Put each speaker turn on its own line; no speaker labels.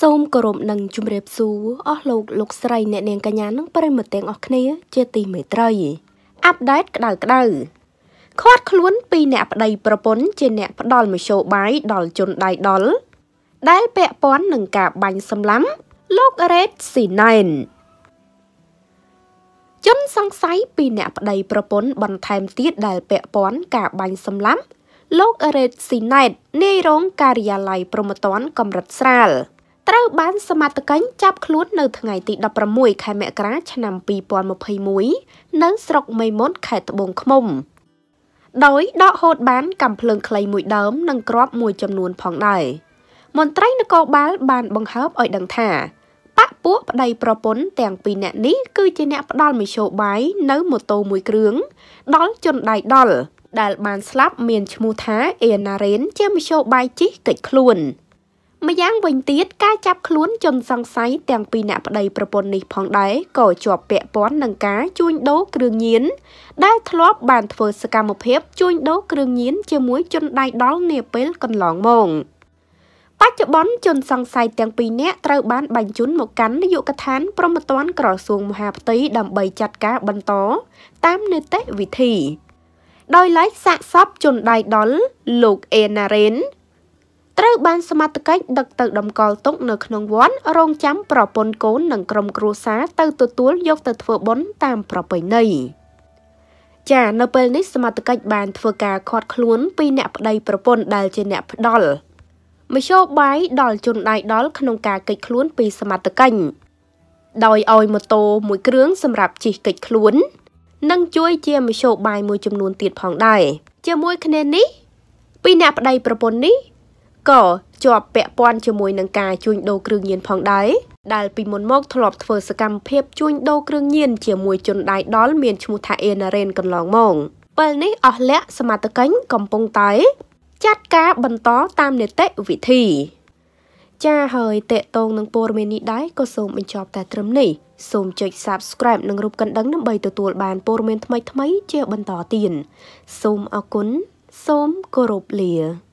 សូមគោរពនិងជម្រាបសួរអស់លោកលោកស្រីអ្នកនាងកញ្ញានិងប្រិមត្តទាំងអស់គ្នា ជាទីមេត្រី អាប់ដេតក្តៅក្តៅខាត់ខ្លួនពីអ្នកប្តីប្រពន្ធជាអ្នកផ្ដាល់មជ្ឈបាយដល់ជនដៃដល់ដែលពាក់ព័ន្ធនឹងការបាញ់សម្លាប់លោករ៉េតស៊ីណែនជនសង្ស័យពីអ្នកប្តីប្រពន្ធបន្ថែមទៀតដែល ពាក់ព័ន្ធការបាញ់សម្លាប់លោករ៉េតស៊ីណែតនាយរងការិយាល័យប្រមត្តនកម្រិតស្រាលត្រូវបានសមត្ថកិច្ចចាប់ខ្លួននៅថ្ងៃទី16ខែមករាឆ្នាំ2021នៅស្រុកមេមត់ខេត្តត្បូងឃ្មុំដោយដកហូតបានកំភ្លើងខ្លីមួយដើមនិងក្របមួយចំនួនផងដែរមន្ត្រីនគរបាល បានបង្ហើបឲ្យដឹងថាបពពួកប្តីប្រពន្ធទាំងពីរនាក់នេះគឺជាអ្នកផ្ដាល់មធ្យោបាយនៅម៉ូតូមួយគ្រឿងដល់ជនដៃដល់ដែល បានស្លាប់មានឈ្មោះថាអេណារ៉េនជាមធ្យោបាយជិះកិច្ចខ្លួន។ម្យ៉ាងវិញទៀតការចាប់ខ្លួនជនសង្ស័យទាំងពីរអ្នកប្តីប្រពន្ធនេះផងដែរក៏ជាប់ពាក់ព័ន្ធនឹងការជួញដូរគ្រឿងញៀនដែលធ្លាប់បានធ្វើសកម្មភាពជួញដូរគ្រឿងញៀនជាមួយជនដៃដល់នាពេលកន្លងមកបច្ចុប្បន្នជនសង្ស័យទាំងពីរនាក់ត្រូវបានបញ្ជូនមកកាន់នាយកដ្ឋានព្រហ្មទណ្ឌក្រសួងមហាផ្ទៃដើម្បីចាត់ការបន្តតាមនីតិវិធី ដោយឡែកសាកសពជនដៃដល់លោកអេណារ៉េនត្រូវបានសមត្ថកិច្ចដឹកទៅតម្កល់ទុកនៅក្នុងវត្តរងចាំប្រពន្ធកូននិងក្រុមគ្រួសារទៅទទួលយកទៅធ្វើបុណ្យតាមប្រពៃណីចានៅពេលនេះសមត្ថកិច្ចបាន ធ្វើការឃាត់ខ្លួន ពីអ្នកប្តីប្រពន្ធដែលជាអ្នកផ្ដាល់មជ្ឈបាយដល់ជនដៃដល់ក្នុងការកិច្ចខ្លួនពីសមត្ថកិច្ចដោយឲ្យម៉ូតូមួយគ្រឿងសម្រាប់ជិះកិច្ចខ្លួន និងជួយជាមធ្យោបាយមួយចំនួនទៀតផងដែរជាមួយគ្នានេះ ពីអ្នកប្តីប្រពន្ធនេះក៏ជាប់ពាក់ព័ន្ធជាមួយនឹងការជួញដូរគ្រឿងញៀនផងដែរដែលពីមុនមកធ្លាប់ធ្វើសកម្មភាពជួញដូរគ្រឿងញៀនជាមួយជនដៃដល់មានឈ្មោះថាអេណារ៉េនកន្លងមកពេលនេះអស់លក្ខសមត្ថកិច្ចកំពុងតែចាត់ការបន្តតាមនីតិវិធី ចាហើយតេតងនឹងព័ត៌មាននេះដែរក៏សូមបញ្ចប់តែត្រឹមនេះសូមចុច Subscribe និងរូបកណ្ដឹងដើម្បីទទួល បានព័ត៌មានថ្មីៗជាបន្តទៀតសូមអរគុណសូមគោរពលា